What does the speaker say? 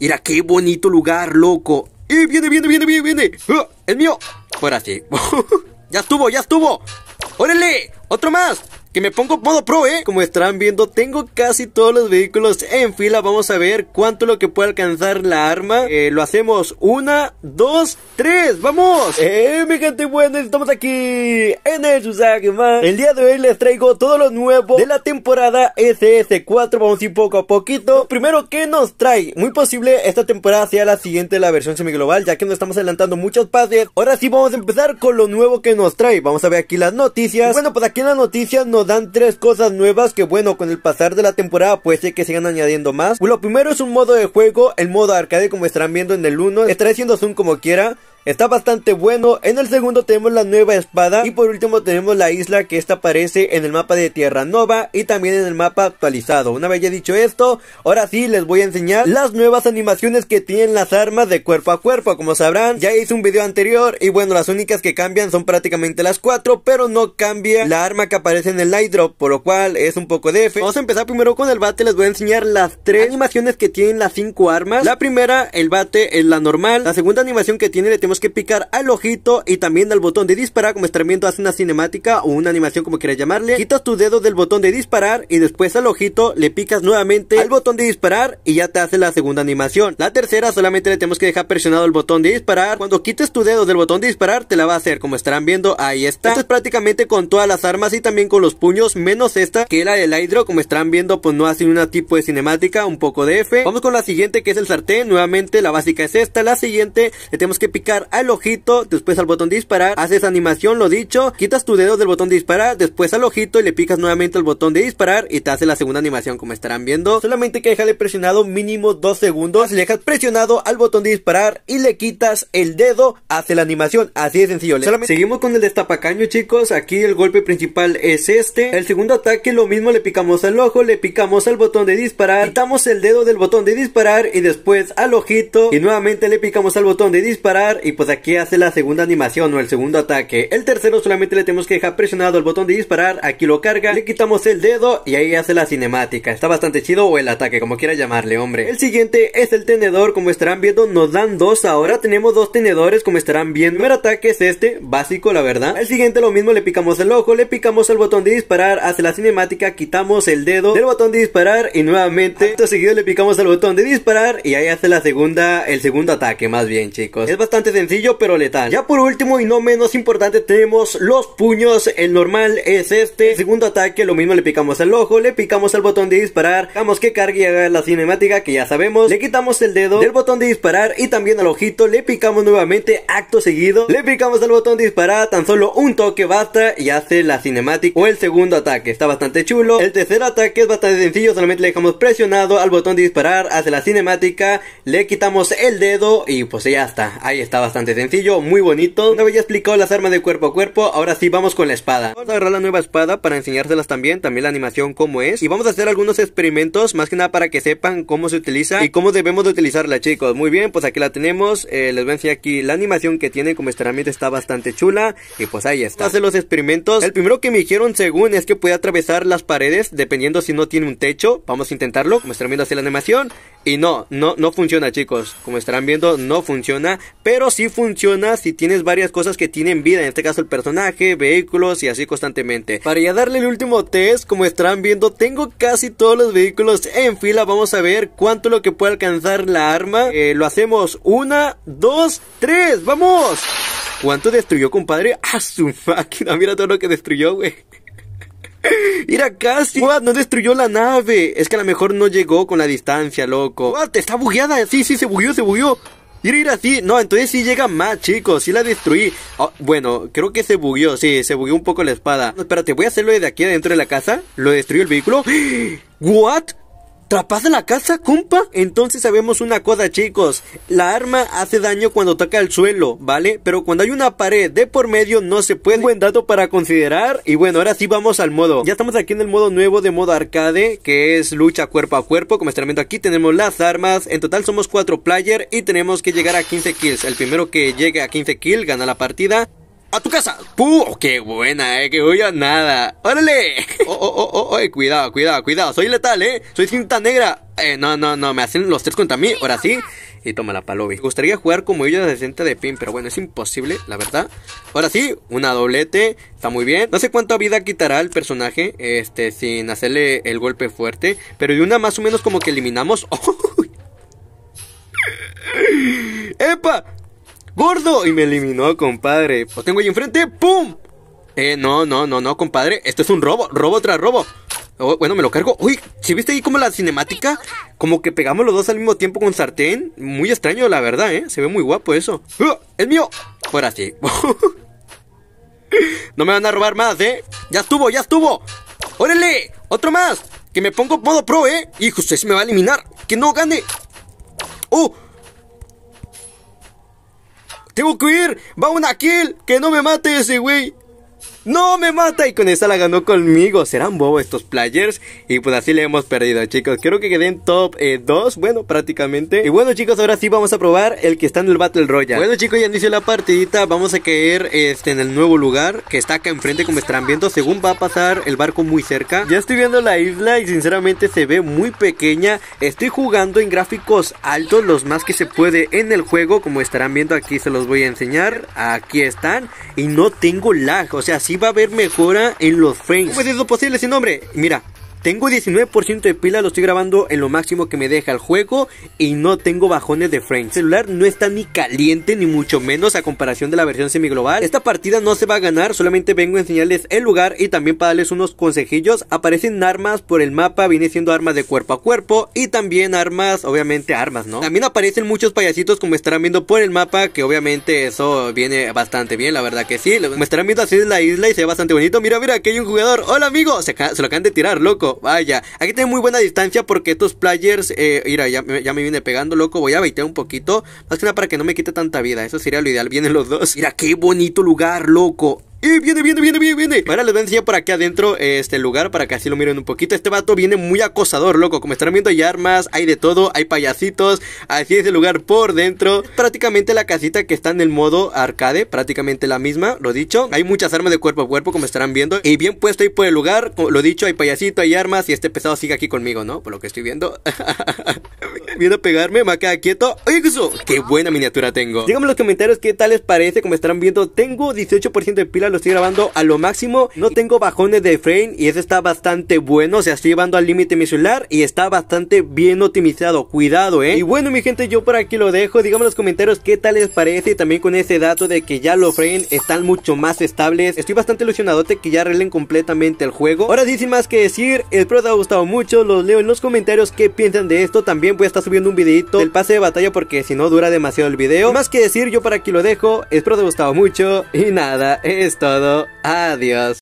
Mira qué bonito lugar, loco. ¡Eh, viene, viene, viene, viene, viene! ¡Ah! ¡El mío! Fuera así. ¡Ya estuvo, ya estuvo! ¡Órale! ¡Otro más! Que me pongo modo pro, ¿eh? Como estarán viendo, tengo casi todos los vehículos en fila. Vamos a ver cuánto lo que puede alcanzar la arma. Eh, lo hacemos una, dos, tres. ¡Vamos! ¡Eh, mi gente buena! Estamos aquí en el El día de hoy les traigo todo lo nuevo de la temporada SS4. Vamos a ir poco a poquito. Primero, ¿qué nos trae? Muy posible esta temporada sea la siguiente de la versión semi-global ya que nos estamos adelantando muchos pases. Ahora sí, vamos a empezar con lo nuevo que nos trae. Vamos a ver aquí las noticias. Bueno, pues aquí las noticias nos dan tres cosas nuevas que bueno, con el pasar de la temporada pues ser que sigan añadiendo más. lo primero es un modo de juego, el modo arcade como estarán viendo en el 1, estaré haciendo zoom como quiera. Está bastante bueno. En el segundo tenemos la nueva espada. Y por último tenemos la isla que esta aparece en el mapa de Tierra Nova. Y también en el mapa actualizado. Una vez ya dicho esto. Ahora sí les voy a enseñar las nuevas animaciones que tienen las armas de cuerpo a cuerpo. Como sabrán ya hice un video anterior. Y bueno las únicas que cambian son prácticamente las cuatro. Pero no cambia la arma que aparece en el light drop. Por lo cual es un poco de F. Vamos a empezar primero con el bate. Les voy a enseñar las tres animaciones que tienen las cinco armas. La primera el bate es la normal. La segunda animación que tiene tengo tenemos que picar al ojito y también al botón de disparar como están viendo hace una cinemática o una animación como quieras llamarle. Quitas tu dedo del botón de disparar y después al ojito le picas nuevamente al botón de disparar y ya te hace la segunda animación. La tercera solamente le tenemos que dejar presionado el botón de disparar. Cuando quites tu dedo del botón de disparar te la va a hacer como estarán viendo ahí está. Esto es prácticamente con todas las armas y también con los puños menos esta que la del hydro como estarán viendo pues no hace una tipo de cinemática un poco de F. Vamos con la siguiente que es el sartén. Nuevamente la básica es esta. La siguiente le tenemos que picar al ojito, después al botón de disparar, haces animación lo dicho, quitas tu dedo del botón de disparar, después al ojito y le picas nuevamente al botón de disparar y te hace la segunda animación como estarán viendo. Solamente que dejarle presionado mínimo dos segundos, le dejas presionado al botón de disparar y le quitas el dedo, hace la animación, así de sencillo. Seguimos con el destapacaño chicos, aquí el golpe principal es este, el segundo ataque lo mismo le picamos al ojo, le picamos al botón de disparar, quitamos el dedo del botón de disparar y después al ojito y nuevamente le picamos al botón de disparar y pues aquí hace la segunda animación o el segundo ataque. El tercero solamente le tenemos que dejar presionado el botón de disparar, aquí lo carga, le quitamos el dedo y ahí hace la cinemática. Está bastante chido o el ataque, como quiera llamarle, hombre. El siguiente es el tenedor, como estarán viendo nos dan dos, ahora tenemos dos tenedores como estarán viendo. El primer ataque es este, básico la verdad. El siguiente lo mismo, le picamos el ojo, le picamos el botón de disparar, hace la cinemática, quitamos el dedo del botón de disparar y nuevamente, esto seguido le picamos el botón de disparar y ahí hace la segunda, el segundo ataque más bien chicos. Es bastante sencillo pero letal. Ya por último y no menos importante tenemos los puños. El normal es este. segundo ataque lo mismo le picamos al ojo, le picamos al botón de disparar, dejamos que cargue y haga la cinemática que ya sabemos. Le quitamos el dedo del botón de disparar y también al ojito le picamos nuevamente acto seguido. Le picamos al botón de disparar, tan solo un toque basta y hace la cinemática o el segundo ataque. Está bastante chulo. El tercer ataque es bastante sencillo, solamente le dejamos presionado al botón de disparar, hace la cinemática, le quitamos el dedo y pues ya está. Ahí estaba bastante sencillo, muy bonito. Una vez ya explicado las armas de cuerpo a cuerpo, ahora sí vamos con la espada. Vamos a agarrar la nueva espada para enseñárselas también, también la animación como es. Y vamos a hacer algunos experimentos, más que nada para que sepan cómo se utiliza y cómo debemos de utilizarla chicos. Muy bien, pues aquí la tenemos, eh, les voy a enseñar aquí la animación que tiene, como viendo está bastante chula. Y pues ahí está. Hace los experimentos. El primero que me dijeron según es que puede atravesar las paredes, dependiendo si no tiene un techo. Vamos a intentarlo, como estarán viendo así la animación. Y no, no, no funciona chicos, como estarán viendo no funciona, pero si funciona si tienes varias cosas que tienen vida, en este caso el personaje, vehículos y así constantemente. Para ya darle el último test, como estarán viendo, tengo casi todos los vehículos en fila. Vamos a ver cuánto lo que puede alcanzar la arma. Eh, lo hacemos una, dos, tres, ¡vamos! ¿Cuánto destruyó, compadre? ¡A su máquina! Mira todo lo que destruyó, güey. Mira casi. What? No destruyó la nave. Es que a lo mejor no llegó con la distancia, loco. What? Está bugueada. Sí, sí, se bugueó, se bugueó ir así, no, entonces sí llega más, chicos, sí la destruí. Ah, bueno, creo que se bugueó, sí, se bugueó un poco la espada. espérate, voy a hacerlo desde aquí adentro de la casa. Lo destruyó el vehículo. ¿What? ¿Trapas la casa, cumpa Entonces sabemos una cosa, chicos. La arma hace daño cuando toca el suelo, ¿vale? Pero cuando hay una pared de por medio no se puede. Buen dato para considerar. Y bueno, ahora sí vamos al modo. Ya estamos aquí en el modo nuevo de modo arcade, que es lucha cuerpo a cuerpo. Como estrenamiento aquí, tenemos las armas. En total somos cuatro player y tenemos que llegar a 15 kills. El primero que llegue a 15 kills gana la partida a tu casa. ¡Puh! Oh, ¡Qué buena, eh! ¡Que huya nada! ¡Órale! ¡Oh, oh, oh, oh! cuidado, cuidado, cuidado! ¡Soy letal, eh! ¡Soy cinta negra! Eh, no, no, no, me hacen los tres contra mí, ahora sí. Y toma la palobi. Me gustaría jugar como ella de 60 de pin, pero bueno, es imposible, la verdad. Ahora sí, una doblete, está muy bien. No sé cuánta vida quitará el personaje, este, sin hacerle el golpe fuerte, pero de una más o menos como que eliminamos. ¡Oh! ¡Epa! gordo. Y me eliminó, compadre. Lo tengo ahí enfrente, ¡pum! Eh, no, no, no, no, compadre. Esto es un robo, robo tras robo. Oh, bueno, me lo cargo. Uy, ¿si viste ahí como la cinemática? Como que pegamos los dos al mismo tiempo con sartén. Muy extraño, la verdad, ¿eh? Se ve muy guapo eso. ¡Uh! ¡Es mío! ¡Fuera así. no me van a robar más, ¿eh? ¡Ya estuvo, ya estuvo! ¡Órale! ¡Otro más! Que me pongo modo pro, ¿eh? Hijo, se me va a eliminar. ¡Que no gane! ¡Oh! Tengo que huir. Va una kill. Que no me mate ese güey. No me mata y con esa la ganó conmigo. Serán bobos estos players. Y pues así le hemos perdido, chicos. Creo que quedé en top 2. Eh, bueno, prácticamente. Y bueno, chicos, ahora sí vamos a probar el que está en el Battle Royale. Bueno, chicos, ya inició la partidita. Vamos a caer este, en el nuevo lugar que está acá enfrente, como estarán viendo. Según va a pasar el barco muy cerca. Ya estoy viendo la isla y sinceramente se ve muy pequeña. Estoy jugando en gráficos altos, los más que se puede en el juego. Como estarán viendo aquí, se los voy a enseñar. Aquí están. Y no tengo lag. O sea, si va a haber mejora en los frames. ¿Cómo pues es lo posible sin nombre? Mira, tengo 19% de pila, lo estoy grabando en lo máximo que me deja el juego y no tengo bajones de frame. El celular no está ni caliente ni mucho menos a comparación de la versión semiglobal. Esta partida no se va a ganar, solamente vengo a enseñarles el lugar y también para darles unos consejillos. Aparecen armas por el mapa, viene siendo armas de cuerpo a cuerpo y también armas, obviamente armas, ¿no? También aparecen muchos payasitos como estarán viendo por el mapa, que obviamente eso viene bastante bien, la verdad que sí. Me estarán viendo así en la isla y se ve bastante bonito. Mira, mira, aquí hay un jugador. Hola amigos. se lo acaban de tirar, loco vaya. Aquí tengo muy buena distancia porque estos players, eh, mira, ya, ya, me viene pegando, loco. Voy a baitear un poquito. Más que nada para que no me quite tanta vida. Eso sería lo ideal. Vienen los dos. Mira, qué bonito lugar, loco. ¡Eh! ¡Viene, viene, viene, viene, viene! Ahora les voy a enseñar por aquí adentro este lugar para que así lo miren un poquito. Este vato viene muy acosador, loco. Como estarán viendo, hay armas, hay de todo, hay payasitos. Así es el lugar por dentro. prácticamente la casita que está en el modo arcade, prácticamente la misma, lo dicho. Hay muchas armas de cuerpo a cuerpo, como estarán viendo. Y bien puesto ahí por el lugar, lo dicho, hay payasito, hay armas. Y este pesado sigue aquí conmigo, ¿no? Por lo que estoy viendo. viene a pegarme, me quedar quieto. ¡Oye, eso! ¡Qué buena miniatura tengo! Díganme en los comentarios qué tal les parece, como estarán viendo. Tengo 18% de pila, lo estoy grabando a lo máximo. No tengo bajones de frame y eso está bastante bueno. O sea, estoy llevando al límite mi celular y está bastante bien optimizado. Cuidado, ¿eh? Y bueno, mi gente, yo por aquí lo dejo. Díganme en los comentarios qué tal les parece. Y también con ese dato de que ya los frame están mucho más estables. Estoy bastante ilusionadote que ya arreglen completamente el juego. Ahora sí, sin más que decir, Espero que te ha gustado mucho. Los leo en los comentarios qué piensan de esto. También voy a estar subiendo un videito del pase de batalla porque si no dura demasiado el video. Más que decir, yo para aquí lo dejo. Espero te haya gustado mucho. Y nada, es todo. Adiós.